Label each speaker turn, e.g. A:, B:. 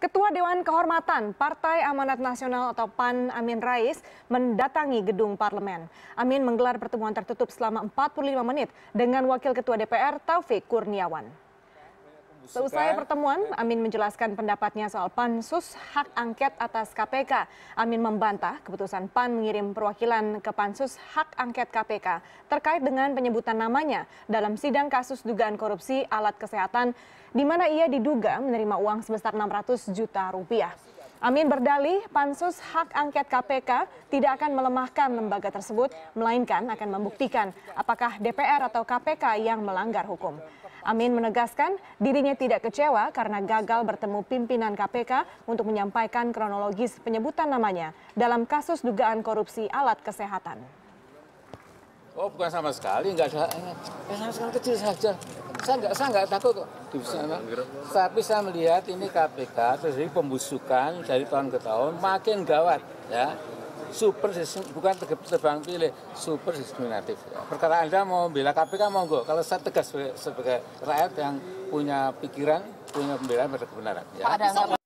A: Ketua Dewan Kehormatan Partai Amanat Nasional atau PAN Amin Rais mendatangi gedung parlemen. Amin menggelar pertemuan tertutup selama 45 menit dengan Wakil Ketua DPR Taufik Kurniawan. Seusai pertemuan, Amin menjelaskan pendapatnya soal pansus hak angket atas KPK. Amin membantah keputusan PAN mengirim perwakilan ke pansus hak angket KPK terkait dengan penyebutan namanya dalam sidang kasus dugaan korupsi alat kesehatan di mana ia diduga menerima uang sebesar 600 juta rupiah. Amin berdalih pansus hak angket KPK tidak akan melemahkan lembaga tersebut, melainkan akan membuktikan apakah DPR atau KPK yang melanggar hukum. Amin menegaskan dirinya tidak kecewa karena gagal bertemu pimpinan KPK untuk menyampaikan kronologis penyebutan namanya dalam kasus dugaan
B: korupsi alat kesehatan.
C: Oh bukan sama sekali, nggak ada, eh,
B: sama sekali kecil saja saya nggak saya nggak takut kok di sana. Tapi saya melihat ini KPK terjadi pembusukan dari tahun ke tahun makin gawat ya. Super bukan tebang pilih, super diskriminatif. Ya. Perkara Anda mau bela KPK monggo. Kalau saya tegas sebagai, sebagai rakyat yang punya pikiran, punya pembelaan pada kebenaran.
A: Ya.